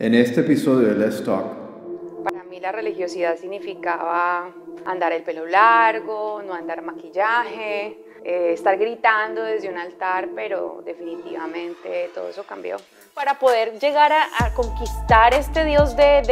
En este episodio de Let's Talk. Para mí la religiosidad significaba andar el pelo largo, no andar maquillaje, eh, estar gritando desde un altar, pero definitivamente todo eso cambió. Para poder llegar a, conquistar este Dios de,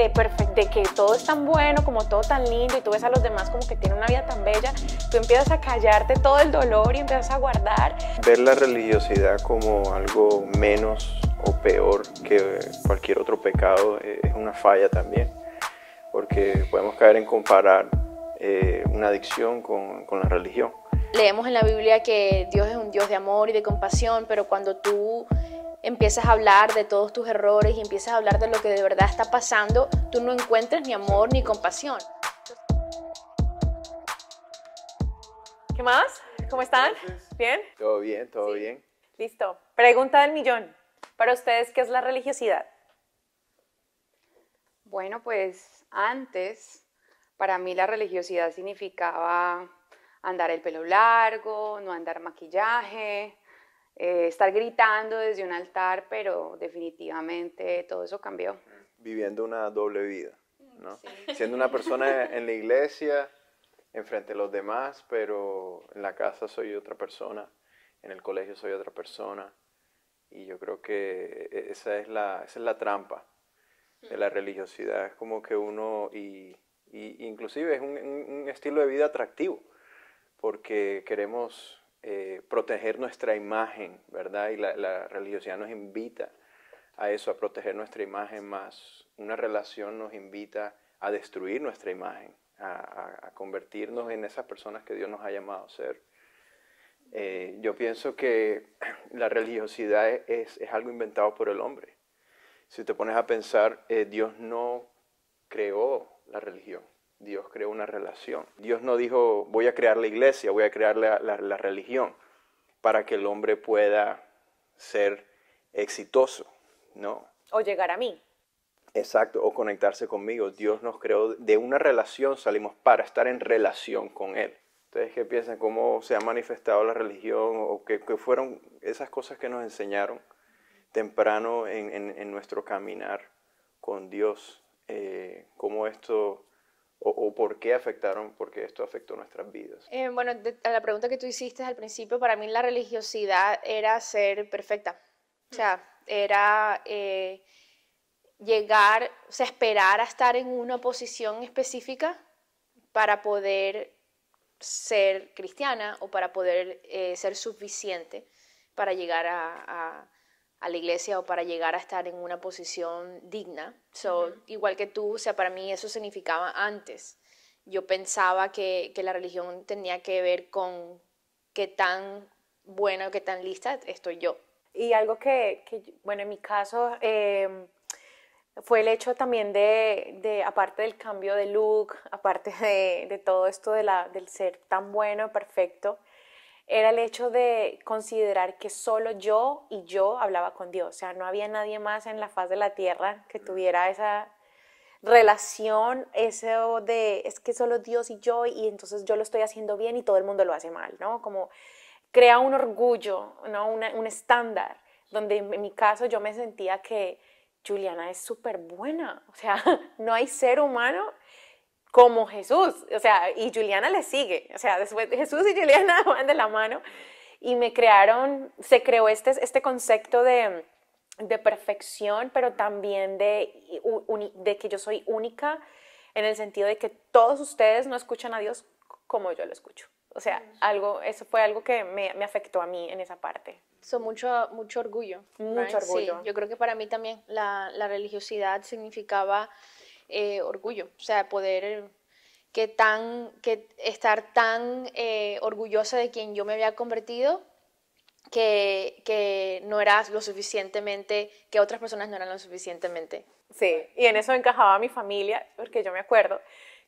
de que todo es tan bueno, como todo tan lindo, y tú ves a los demás como que tienen una vida tan bella, tú empiezas a callarte todo el dolor y empiezas a guardar. Ver la religiosidad como algo menos o peor que cualquier otro pecado eh, es una falla también, porque podemos caer en comparar eh, una adicción con, la religión. Leemos en la Biblia que Dios es un Dios de amor y de compasión, pero cuando tú empiezas a hablar de todos tus errores y empiezas a hablar de lo que de verdad está pasando, tú no encuentras ni amor ni compasión. ¿Qué más? ¿Cómo están? ¿Bien? Todo bien, todo bien. Listo. Pregunta del millón. Para ustedes, ¿qué es la religiosidad? Bueno, pues antes, para mí la religiosidad significaba andar el pelo largo, no andar maquillaje, eh, estar gritando desde un altar, pero definitivamente todo eso cambió. Viviendo una doble vida, ¿no? Siendo una persona en la iglesia, enfrente de los demás, pero en la casa soy otra persona, en el colegio soy otra persona, y yo creo que e-, esa es la, es la trampa de la mm. religiosidad. Es como que uno, y, inclusive es un, estilo de vida atractivo, porque queremos eh, proteger nuestra imagen, ¿verdad? Y la, religiosidad nos invita a eso, a proteger nuestra imagen más. Una relación nos invita a destruir nuestra imagen, a, convertirnos en esas personas que Dios nos ha llamado a ser. Eh, yo pienso que la religiosidad e-, es, algo inventado por el hombre. Si te pones a pensar, eh, Dios no creó la religión, Dios creó una relación. Dios no dijo, voy a crear la iglesia, voy a crear la, la religión para que el hombre pueda ser exitoso, ¿no? O llegar a mí. Exacto, o conectarse conmigo. Dios nos creó de una relación, salimos para estar en relación con Él. ¿Ustedes qué piensan? ¿Cómo se ha manifestado la religión o qué, fueron esas cosas que nos enseñaron temprano en, nuestro caminar con Dios? Eh, ¿Cómo esto o, por qué afectaron, porque esto afectó nuestras vidas? Eh, bueno, a la pregunta que tú hiciste al principio, para mí la religiosidad era ser perfecta. O sea, era... Eh, llegar, o sea, esperar a estar en una posición específica para poder ser cristiana o para poder eh, ser suficiente para llegar a, la iglesia o para llegar a estar en una posición digna. Igual que tú, o sea, para mí eso significaba antes. Yo pensaba que, la religión tenía que ver con qué tan buena o qué tan lista estoy yo. Y algo que, bueno, en mi caso, em, fue el hecho también de, aparte del cambio de look, aparte de, todo esto del ser tan bueno, perfecto, era el hecho de considerar que solo yo y yo hablaba con Dios. O sea, no había nadie más en la faz de la tierra que tuviera esa relación, eso de es que solo Dios y yo y entonces yo lo estoy haciendo bien y todo el mundo lo hace mal, ¿no? Como crea un orgullo, ¿no? un estándar, donde en mi caso yo me sentía que Juliana es súper buena, o sea, no hay ser humano como Jesús, o sea, y Juliana le sigue, o sea, después Jesús y Juliana van de la mano y me crearon, se creó este, este concepto de, de perfección, pero también de, de que yo soy única en el sentido de que todos ustedes no escuchan a Dios como yo lo escucho. O sea, algo, eso fue algo que me, afectó a mí en esa parte. Son mucho, mucho orgullo. Mucho orgullo. yo creo que para mí también la, religiosidad significaba eh, orgullo, o sea, poder eh, que tan que estar tan eh, orgullosa de quien yo me había convertido que, que, no eras lo suficientemente, que otras personas no eran lo suficientemente. Sí, y en eso encajaba mi familia, porque yo me acuerdo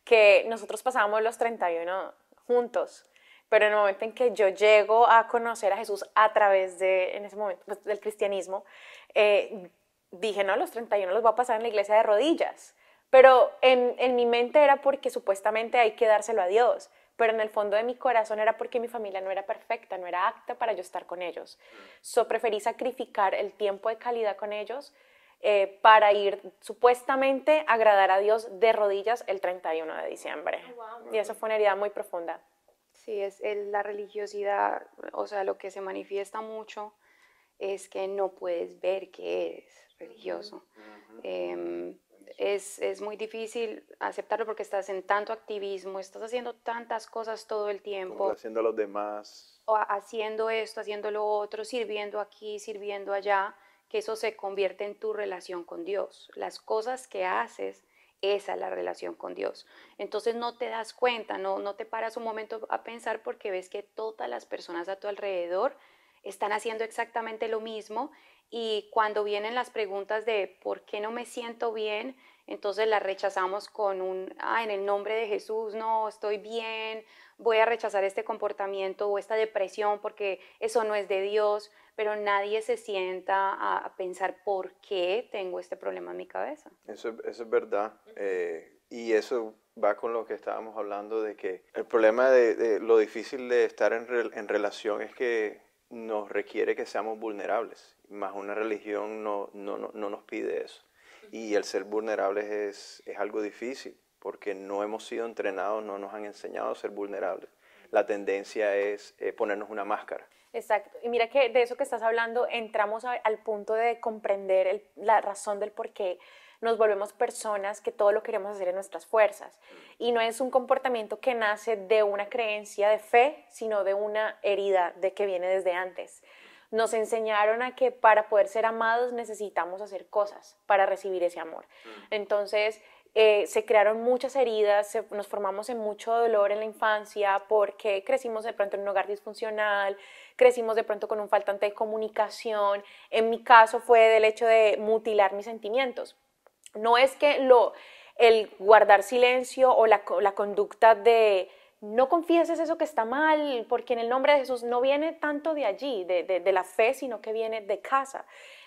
que nosotros pasábamos los 31 juntos pero en el momento en que yo llego a conocer a Jesús a través de, ese momento, pues, del cristianismo, eh, dije, no, los 31 los voy a pasar en la iglesia de rodillas. Pero en, mi mente era porque supuestamente hay que dárselo a Dios pero en el fondo de mi corazón era porque mi familia no era perfecta, no era apta para yo estar con ellos. So preferí sacrificar el tiempo de calidad con ellos eh, para ir supuestamente agradar a Dios de rodillas el 31 de diciembre. Oh, y eso fue una herida muy profunda. Sí, es la religiosidad, o sea, lo que se manifiesta mucho es que no puedes ver que eres religioso. Em, es, es, muy difícil aceptarlo porque estás en tanto activismo, estás haciendo tantas cosas todo el tiempo. haciendo a los demás. haciendo esto, haciendo lo otro, sirviendo aquí, sirviendo allá, que eso se convierte en tu relación con Dios. Las cosas que haces esa es la relación con Dios. Entonces no te das cuenta, no, no te paras un momento a pensar porque ves que todas las personas a tu alrededor están haciendo exactamente lo mismo y cuando vienen las preguntas de por qué no me siento bien, entonces las rechazamos con un, ah, en el nombre de Jesús, no, estoy bien, voy a rechazar este comportamiento o esta depresión porque eso no es de Dios pero nadie se sienta a, pensar por qué tengo este problema en mi cabeza. Eso, es verdad. Eh, y eso va con lo que estábamos hablando de que el problema de, lo difícil de estar en, relación es que nos requiere que seamos vulnerables, más una religión no, nos pide eso. Y el ser vulnerables es, algo difícil porque no hemos sido entrenados, no nos han enseñado a ser vulnerables. La tendencia es eh, ponernos una máscara. Exacto. Y mira que de eso que estás hablando entramos al punto de comprender la razón del por qué nos volvemos personas que todo lo queremos hacer en nuestras fuerzas. Y no es un comportamiento que nace de una creencia de fe, sino de una herida de que viene desde antes. Nos enseñaron a que para poder ser amados necesitamos hacer cosas para recibir ese amor. Mm. Entonces, eh, se crearon muchas heridas, nos formamos en mucho dolor en la infancia porque crecimos de pronto en un hogar disfuncional, crecimos de pronto con un faltante de comunicación. En mi caso fue del hecho de mutilar mis sentimientos. No es que lo, el guardar silencio o la, conducta de no confieses eso que está mal, porque en el nombre de Jesús no viene tanto de allí, de la fe, sino que viene de casa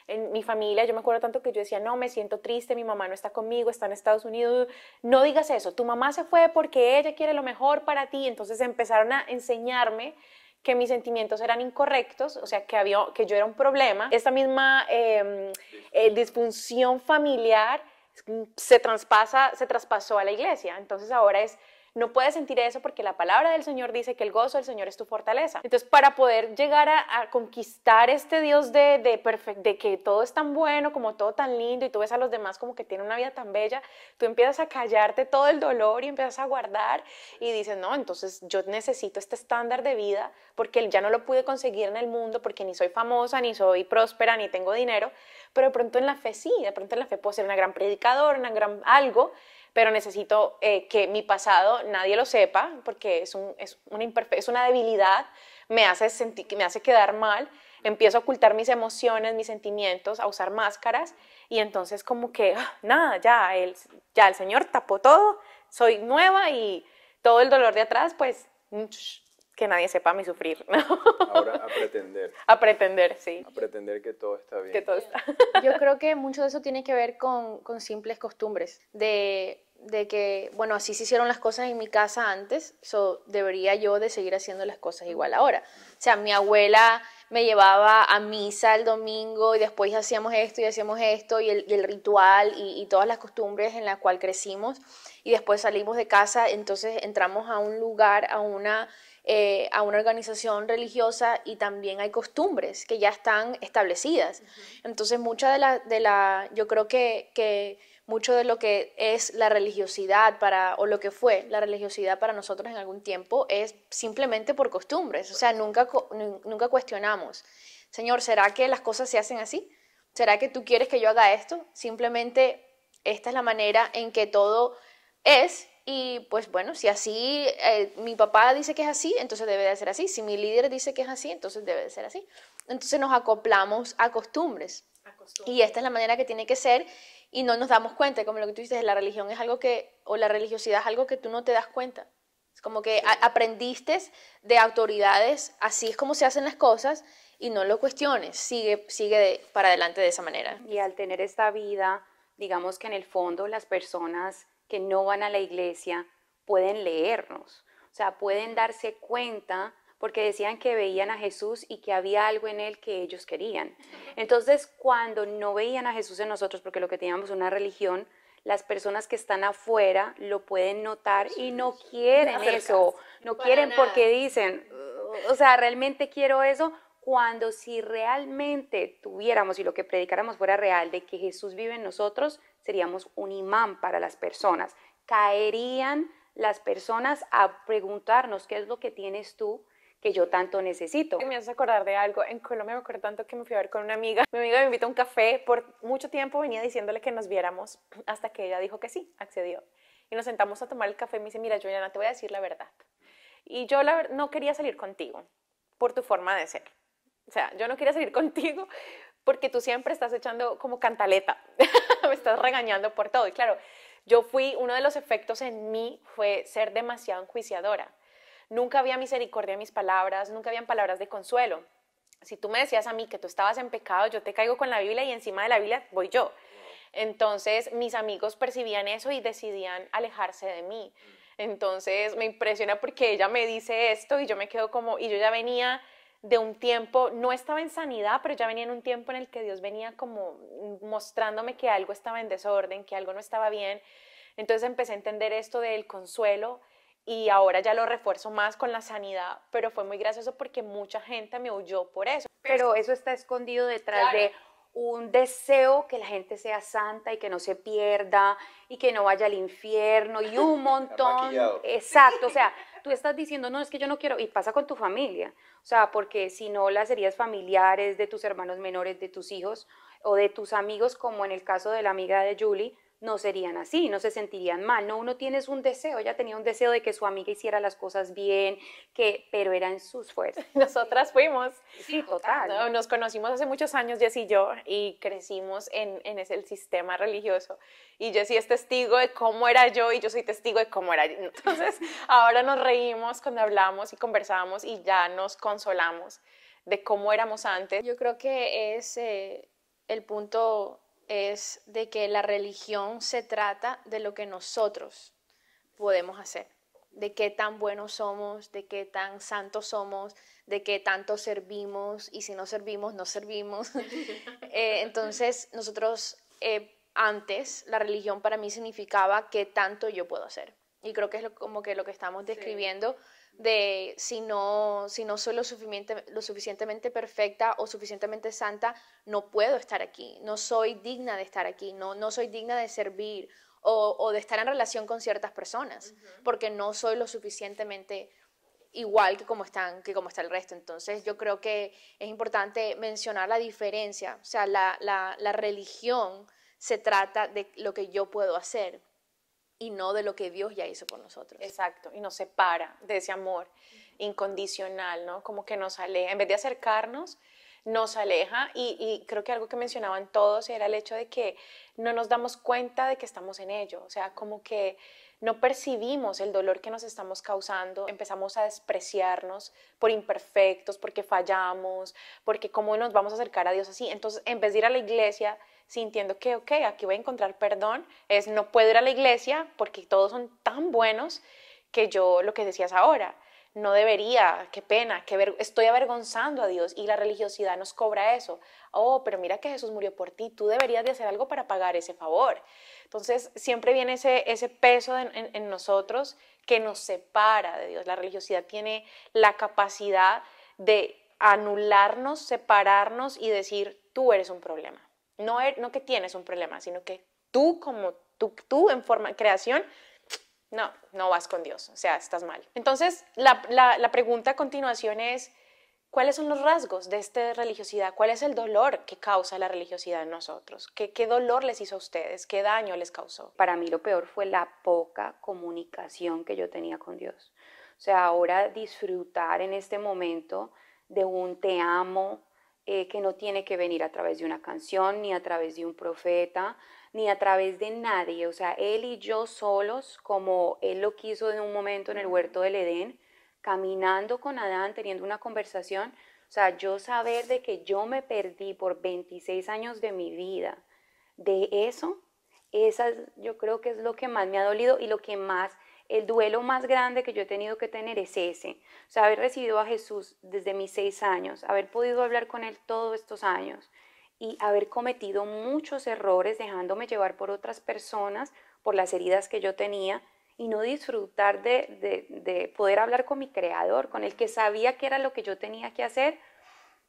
en mi familia, yo me acuerdo tanto que yo decía, no, me siento triste, mi mamá no está conmigo, está en Estados Unidos, no digas eso, tu mamá se fue porque ella quiere lo mejor para ti, entonces empezaron a enseñarme que mis sentimientos eran incorrectos, o sea, que, había, que yo era un problema. Esta misma em, eh, disfunción familiar mm, se, traspasa, se traspasó a la iglesia, entonces ahora es no puedes sentir eso porque la palabra del Señor dice que el gozo del Señor es tu fortaleza. Entonces, para poder llegar a, conquistar este Dios de, de que todo es tan bueno, como todo tan lindo, y tú ves a los demás como que tienen una vida tan bella, tú empiezas a callarte todo el dolor y empiezas a guardar y dices, no, entonces yo necesito este estándar de vida porque ya no lo pude conseguir en el mundo, porque ni soy famosa, ni soy próspera, ni tengo dinero, pero de pronto en la fe sí, de pronto en la fe puedo ser una gran predicadora, una gran algo, pero necesito eh, que mi pasado nadie lo sepa, porque es, es, una, es una debilidad, me hace, sentir, me hace quedar mal, empiezo a ocultar mis emociones, mis sentimientos, a usar máscaras, y entonces como que, ah, nada, ya el, ya el Señor tapó todo, soy nueva y todo el dolor de atrás, pues que nadie sepa mi sufrir. Ahora a pretender. A pretender, sí. A pretender que todo está bien. Que todo está. Yo creo que mucho de eso tiene que ver con, con simples costumbres, de de que, bueno, así se hicieron las cosas en mi casa antes, so, debería yo de seguir haciendo las cosas igual ahora. O sea, mi abuela me llevaba a misa el domingo y después hacíamos esto y hacíamos esto y el, ritual y, todas las costumbres en las cuales crecimos y después salimos de casa, entonces entramos a un lugar, a una, eh, a una organización religiosa y también hay costumbres que ya están establecidas. Entonces, mucha de la, de la yo creo que mucho de lo que es la religiosidad para, o lo que fue la religiosidad para nosotros en algún tiempo, es simplemente por costumbres. O sea, nunca, nunca cuestionamos, Señor, ¿será que las cosas se hacen así? ¿Será que tú quieres que yo haga esto? Simplemente esta es la manera en que todo es y pues bueno, si así eh, mi papá dice que es así, entonces debe de ser así. Si mi líder dice que es así, entonces debe de ser así. Entonces nos acoplamos a costumbres. A costumbres. Y esta es la manera que tiene que ser y no nos damos cuenta, como lo que tú dices, la religión es algo que, o la religiosidad es algo que tú no te das cuenta. Es como que aprendiste de autoridades, así es como se hacen las cosas y no lo cuestiones, sigue, sigue para adelante de esa manera. Y al tener esta vida, digamos que en el fondo las personas que no van a la iglesia pueden leernos, o sea, pueden darse cuenta porque decían que veían a Jesús y que había algo en él que ellos querían. Entonces, cuando no veían a Jesús en nosotros, porque lo que teníamos una religión, las personas que están afuera lo pueden notar y no quieren eso, no quieren porque dicen, uh, o sea, realmente quiero eso, cuando si realmente tuviéramos y lo que predicáramos fuera real de que Jesús vive en nosotros, seríamos un imán para las personas. Caerían las personas a preguntarnos qué es lo que tienes tú que yo tanto necesito. Me hace acordar de algo. En Colombia me acuerdo tanto que me fui a ver con una amiga. Mi amiga me invitó a un café. Por mucho tiempo venía diciéndole que nos viéramos hasta que ella dijo que sí, accedió. Y nos sentamos a tomar el café y me dice, mira, no te voy a decir la verdad. Y yo no quería salir contigo por tu forma de ser. O sea, yo no quería salir contigo porque tú siempre estás echando como cantaleta. me estás regañando por todo. Y claro, yo fui, uno de los efectos en mí fue ser demasiado enjuiciadora Nunca había misericordia en mis palabras, nunca habían palabras de consuelo. Si tú me decías a mí que tú estabas en pecado, yo te caigo con la Biblia y encima de la Biblia voy yo. Entonces mis amigos percibían eso y decidían alejarse de mí. Mm. Entonces me impresiona porque ella me dice esto y yo me quedo como, y yo ya venía de un tiempo, no estaba en sanidad, pero ya venía en un tiempo en el que Dios venía como mostrándome que algo estaba en desorden, que algo no estaba bien. Entonces empecé a entender esto del consuelo y ahora ya lo refuerzo más con la sanidad, pero fue muy gracioso porque mucha gente me huyó por eso. Pero eso está escondido detrás de un deseo que la gente sea santa y que no se pierda y que no vaya al infierno y un montón. Exacto, o sea, tú estás diciendo, no, es que yo no quiero, y pasa con tu familia, o sea, porque si no las serías familiares de tus hermanos menores, de tus hijos o de tus amigos, como en el caso de la amiga de Julie, no serían así, no se sentirían mal, ¿no? Uno tiene un deseo, ella tenía un deseo de que su amiga hiciera las cosas bien, que, pero eran sus fuerzas. Nosotras fuimos. Sí, total. Nos conocimos hace muchos años, Jess y yo, y crecimos en, ese el sistema religioso. Y Jessy es testigo de cómo era yo y yo soy testigo de cómo era yo. Entonces, ahora nos reímos cuando hablamos y conversábamos y ya nos consolamos de cómo éramos antes. Yo creo que es eh, el punto es de que la religión se trata de lo que nosotros podemos hacer, de qué tan buenos somos, de qué tan santos somos, de qué tanto servimos y si no servimos, no servimos. Eh, entonces, nosotros eh, antes, la religión para mí significaba qué tanto yo puedo hacer. Y creo que es como que lo que estamos describiendo de si no, si no soy lo, lo suficientemente perfecta o suficientemente santa, no puedo estar aquí, no soy digna de estar aquí, no, no soy digna de servir o, de estar en relación con ciertas personas, porque no soy lo suficientemente igual que como, están, que como está el resto. Entonces yo creo que es importante mencionar la diferencia, o sea, la, la religión se trata de lo que yo puedo hacer, y no de lo que Dios ya hizo por nosotros. Exacto, y nos separa de ese amor incondicional, ¿no? Como que nos aleja, en vez de acercarnos, nos aleja y, creo que algo que mencionaban todos era el hecho de que no nos damos cuenta de que estamos en ello, o sea, como que no percibimos el dolor que nos estamos causando, empezamos a despreciarnos por imperfectos, porque fallamos, porque cómo nos vamos a acercar a Dios así. Entonces, en vez de ir a la iglesia, sintiendo que, ok, aquí voy a encontrar perdón, es no puedo ir a la iglesia porque todos son tan buenos que yo lo que decías ahora, no debería, qué pena, qué estoy avergonzando a Dios y la religiosidad nos cobra eso. Oh, pero mira que Jesús murió por ti, tú deberías de hacer algo para pagar ese favor. Entonces siempre viene ese, ese peso en nosotros que nos separa de Dios. La religiosidad tiene la capacidad de anularnos, separarnos y decir, tú eres un problema. Er, no, que tienes un problema, sino que tú como tú, tú en forma creación, no, no vas con Dios, o sea, estás mal. Entonces, la, pregunta a continuación es, ¿cuáles son los rasgos de esta religiosidad? ¿Cuál es el dolor que causa la religiosidad en nosotros? ¿Qué, ¿Qué dolor les hizo a ustedes? ¿Qué daño les causó? Para mí lo peor fue la poca comunicación que yo tenía con Dios. O sea, ahora disfrutar en este momento de un te amo, eh, que no tiene que venir a través de una canción, ni a través de un profeta, ni a través de nadie. O sea, Él y yo solos, como Él lo quiso en un momento en el huerto del Edén, caminando con Adán, teniendo una conversación. O sea, yo saber de que yo me perdí por 26 años de mi vida, de eso, esa yo creo que es lo que más me ha dolido y lo que más el duelo más grande que yo he tenido que tener es ese. O sea, haber recibido a Jesús desde mis seis años, haber podido hablar con Él todos estos años y haber cometido muchos errores dejándome llevar por otras personas, por las heridas que yo tenía y no disfrutar de, poder hablar con mi creador, con el que sabía que era lo que yo tenía que hacer.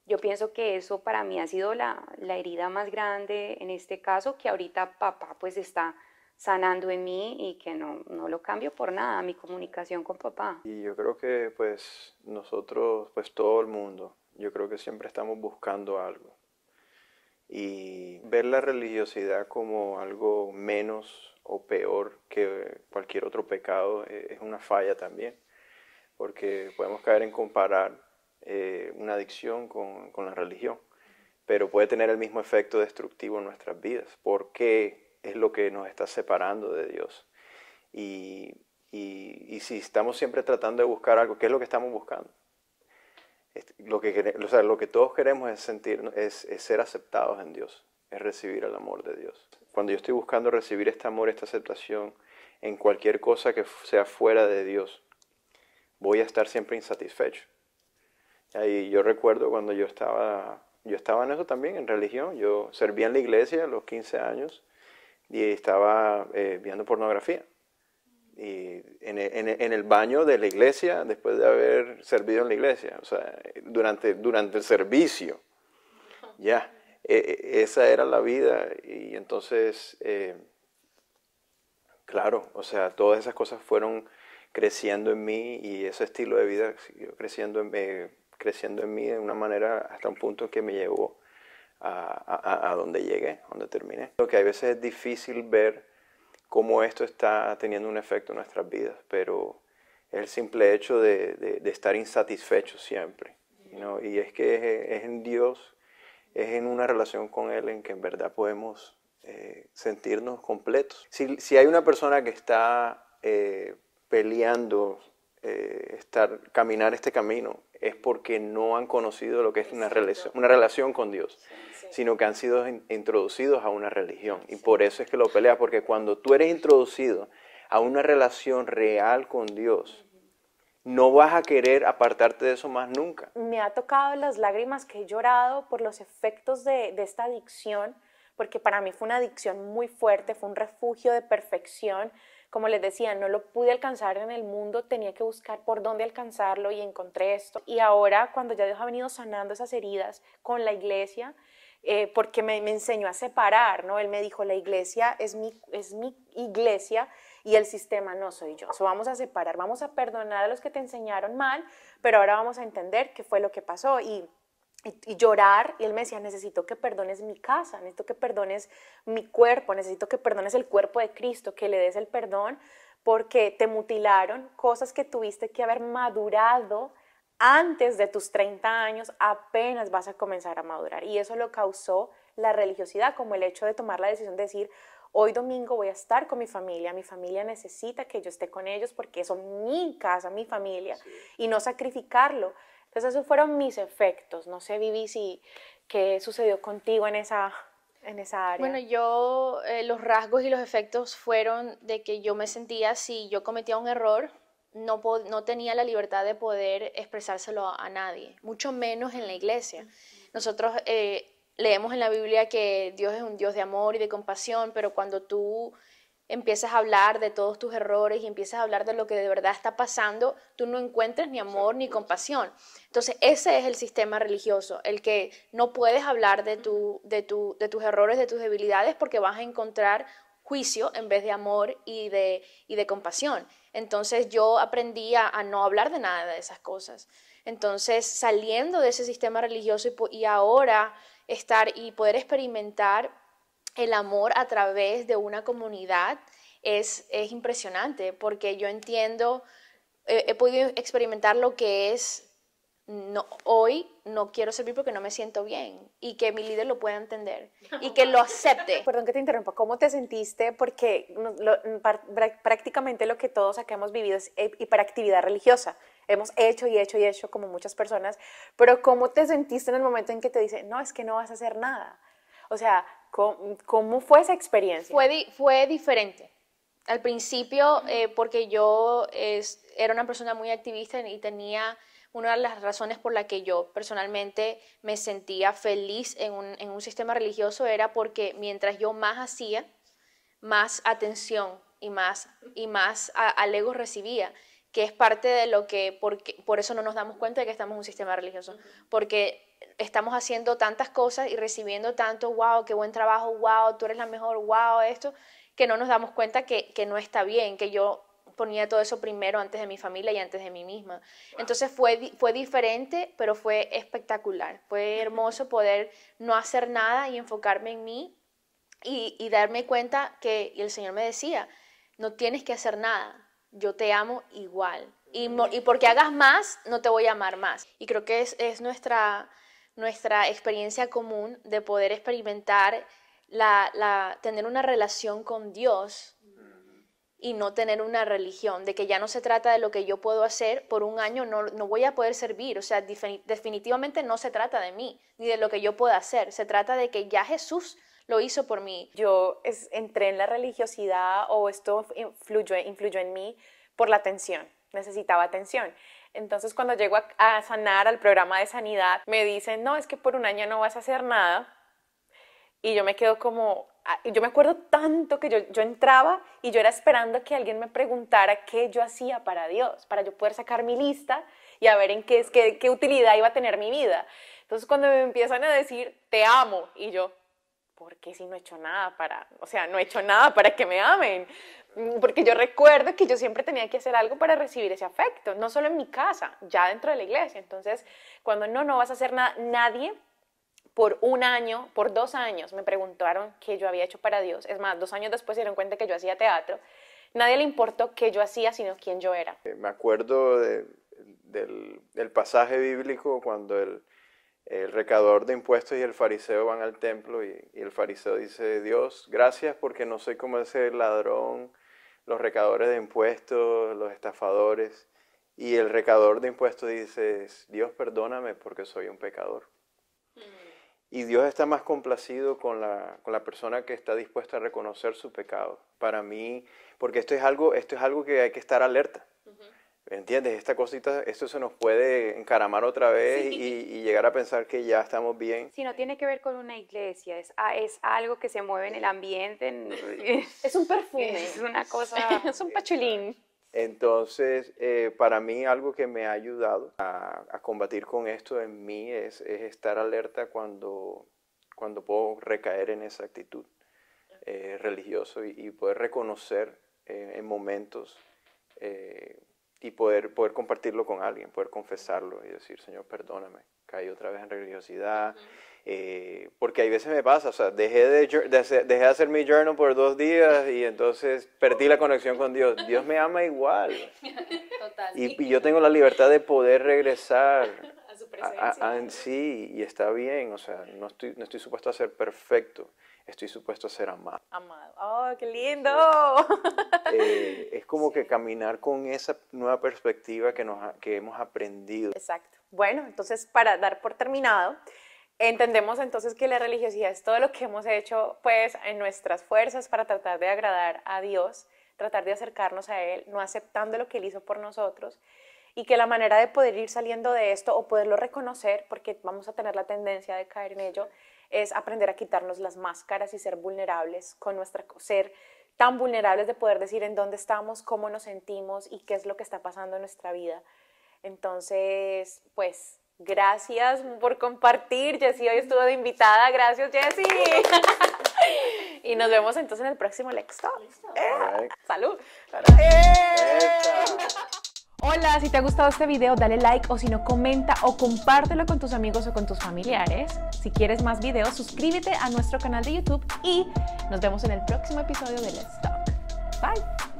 Yo pienso que eso para mí ha sido la, la herida más grande en este caso, que ahorita papá pues está sanando en mí y que no, no lo cambio por nada, mi comunicación con papá. Y yo creo que pues nosotros, pues todo el mundo, yo creo que siempre estamos buscando algo. Y ver la religiosidad como algo menos o peor que cualquier otro pecado eh, es una falla también, porque podemos caer en comparar eh, una adicción con, con la religión, pero puede tener el mismo efecto destructivo en nuestras vidas. ¿Por qué es lo que nos está separando de Dios. Y, si estamos siempre tratando de buscar algo, ¿qué es lo que estamos buscando? Este, lo que, lo que todos queremos es, sentir, es, ser aceptados en Dios, es recibir el amor de Dios. Cuando yo estoy buscando recibir este amor, esta aceptación en cualquier cosa que sea fuera de Dios, voy a estar siempre insatisfecho. Y yo recuerdo cuando yo estaba, yo estaba en eso también, en religión, yo servía en la iglesia a los 15 años y estaba eh, viendo pornografía. Y e, e, en, el baño de la iglesia, después de haber servido en la iglesia, o sea, durante, durante el servicio. Ya, e, esa era la vida. Y entonces, eh, claro, o sea, todas esas cosas fueron creciendo en mí y ese estilo de vida siguió creciendo en, eh, creciendo en mí de una manera hasta un punto que me llevó a, donde llegué, a donde terminé. Lo que a veces es difícil ver cómo esto está teniendo un efecto en nuestras vidas, pero el simple hecho de, de, estar insatisfecho siempre. ¿no? Y es que es, en Dios, es en una relación con Él en que en verdad podemos eh, sentirnos completos. Si, si, hay una persona que está eh, peleando eh, estar, caminar este camino es porque no han conocido lo que es una relación, una relación con Dios, sino que han sido introducidos a una religión. Y por eso es que lo peleas, porque cuando tú eres introducido a una relación real con Dios, no vas a querer apartarte de eso más nunca. Me ha tocado las lágrimas que he llorado por los efectos de esta adicción, porque para mí fue una adicción muy fuerte, fue un refugio de perfección como les decía, no lo pude alcanzar en el mundo, tenía que buscar por dónde alcanzarlo y encontré esto. Y ahora, cuando ya Dios ha venido sanando esas heridas con la iglesia, eh, porque me, enseñó a separar, ¿no? Él me dijo, la iglesia es mi, es mi iglesia y el sistema no soy yo. vamos a separar, vamos a perdonar a los que te enseñaron mal, pero ahora vamos a entender qué fue lo que pasó y y, llorar. Y él me decía, necesito que perdones mi casa, necesito que perdones mi cuerpo, necesito que perdones el cuerpo de Cristo, que le des el perdón porque te mutilaron cosas que tuviste que haber madurado antes de tus 30 años, apenas vas a comenzar a madurar. Y eso lo causó la religiosidad, como el hecho de tomar la decisión de decir, hoy domingo voy a estar con mi familia, mi familia necesita que yo esté con ellos porque son mi casa, mi familia, y no sacrificarlo. Entonces esos fueron mis efectos. No sé, Vivi, si qué sucedió contigo en esa, en esa área. Bueno, yo eh, los rasgos y los efectos fueron de que yo me sentía, si yo cometía un error, no, no tenía la libertad de poder expresárselo a, nadie, mucho menos en la iglesia. Nosotros eh, leemos en la Biblia que Dios es un Dios de amor y de compasión, pero cuando tú empiezas a hablar de todos tus errores y empiezas a hablar de lo que de verdad está pasando, tú no encuentras ni amor ni compasión. Entonces, ese es el sistema religioso, el que no puedes hablar de, tu, de, de tus errores, de tus debilidades, porque vas a encontrar juicio en vez de amor y de, de compasión. Entonces, yo aprendí a, no hablar de nada de esas cosas. Entonces, saliendo de ese sistema religioso y ahora estar y poder experimentar el amor a través de una comunidad es, es impresionante porque yo entiendo, eh, he podido experimentar lo que es, no, hoy no quiero servir porque no me siento bien y que mi líder lo pueda entender y que lo acepte. Perdón que te interrumpa, ¿cómo te sentiste? Porque prácticamente lo que todos aquí hemos vivido es eh, hiperactividad religiosa hemos hecho y hecho y hecho como muchas personas, pero ¿cómo te sentiste en el momento en que te dice no, es que no vas a hacer nada? O sea, ¿Cómo, fue esa experiencia? Fue, diferente. Al principio, eh, porque yo era una persona muy activista y tenía una de las razones por la que yo personalmente me sentía feliz en un, sistema religioso era porque mientras yo más hacía, más atención y más, y más alegos recibía que es parte de lo que, por eso no nos damos cuenta de que estamos en un sistema religioso, porque estamos haciendo tantas cosas y recibiendo tanto, wow, qué buen trabajo, wow, tú eres la mejor, wow, esto, que no nos damos cuenta que, no está bien, que yo ponía todo eso primero antes de mi familia y antes de mí misma. Entonces fue, fue diferente, pero fue espectacular. Fue hermoso poder no hacer nada y enfocarme en mí y, y darme cuenta que y el Señor me decía, no tienes que hacer nada, yo te amo igual. Y, porque hagas más, no te voy a amar más. Y creo que es, nuestra, nuestra experiencia común de poder experimentar, la, tener una relación con Dios y no tener una religión, de que ya no se trata de lo que yo puedo hacer, por un año no, no voy a poder servir, o sea, definitivamente no se trata de mí, ni de lo que yo pueda hacer, se trata de que ya Jesús lo hizo por mí. Yo entré en la religiosidad o esto influyó, influyó en mí por la atención, necesitaba atención. Entonces cuando llego a, sanar al programa de sanidad, me dicen, no, es que por un año no vas a hacer nada. Y yo me quedo como, yo me acuerdo tanto que yo, entraba y yo era esperando que alguien me preguntara qué yo hacía para Dios, para yo poder sacar mi lista y a ver en qué, qué, qué utilidad iba a tener mi vida. Entonces cuando me empiezan a decir, te amo, y yo, porque si no he hecho nada para, o sea, no he hecho nada para que me amen? Mm, porque yo recuerdo que yo siempre tenía que hacer algo para recibir ese afecto, no solo en mi casa, ya dentro de la iglesia. Entonces, cuando no, no vas a hacer nada, nadie por un año, por dos años, me preguntaron qué yo había hecho para Dios. Es más, dos años después se dieron cuenta que yo hacía teatro. Nadie le importó qué yo hacía, sino quién yo era. Eh, me acuerdo del, del pasaje bíblico cuando el el recador de impuestos y el fariseo van al templo y, el fariseo dice, Dios, gracias porque no soy como ese ladrón, los recadores de impuestos, los estafadores. Y el recador de impuestos dice, Dios perdóname porque soy un pecador. Mm. Y Dios está más complacido con la, con la, persona que está dispuesta a reconocer su pecado. Para mí, porque esto es algo, esto es algo que hay que estar alerta. ¿Entiendes? Esta cosita, esto se nos puede encaramar otra vez y, llegar a pensar que ya estamos bien. Sí, no tiene que ver con una iglesia, es, ah, es algo que se mueve en el ambiente. es un perfume. Es una cosa. es un pachulín. Entonces, eh, para mí algo que me ha ayudado a, combatir con esto en mí es, estar alerta cuando, cuando puedo recaer en esa actitud eh, religiosa y, poder reconocer eh, en momentos eh, y poder, poder compartirlo con alguien, poder confesarlo y decir, Señor, perdóname, caí otra vez en religiosidad. Eh, porque hay veces me pasa, o sea, dejé de, hacer, dejé de hacer mi journal por dos días y entonces perdí la conexión con Dios. Dios me ama igual. Y, yo tengo la libertad de poder regresar a, su presencia. sí, y está bien, o sea, no estoy, no estoy supuesto a ser perfecto estoy supuesto a ser amado. Amado. ¡Oh, qué lindo! Eh, es como que caminar con esa nueva perspectiva que, nos que hemos aprendido. Exacto. Bueno, entonces para dar por terminado, entendemos entonces que la religiosidad es todo lo que hemos hecho pues en nuestras fuerzas para tratar de agradar a Dios, tratar de acercarnos a Él, no aceptando lo que Él hizo por nosotros y que la manera de poder ir saliendo de esto o poderlo reconocer, porque vamos a tener la tendencia de caer en ello, es aprender a quitarnos las máscaras y ser vulnerables con nuestra ser tan vulnerables de poder decir en dónde estamos, cómo nos sentimos y qué es lo que está pasando en nuestra vida. Entonces, pues gracias por compartir. Jessie hoy estuvo de invitada. Gracias, Jessie. y nos vemos entonces en el próximo Lex Talk. Eh, salud. Eh. Hola, si te ha gustado este video dale like o si no comenta o compártelo con tus amigos o con tus familiares. Si quieres más videos suscríbete a nuestro canal de YouTube y nos vemos en el próximo episodio de Let's Talk. Bye.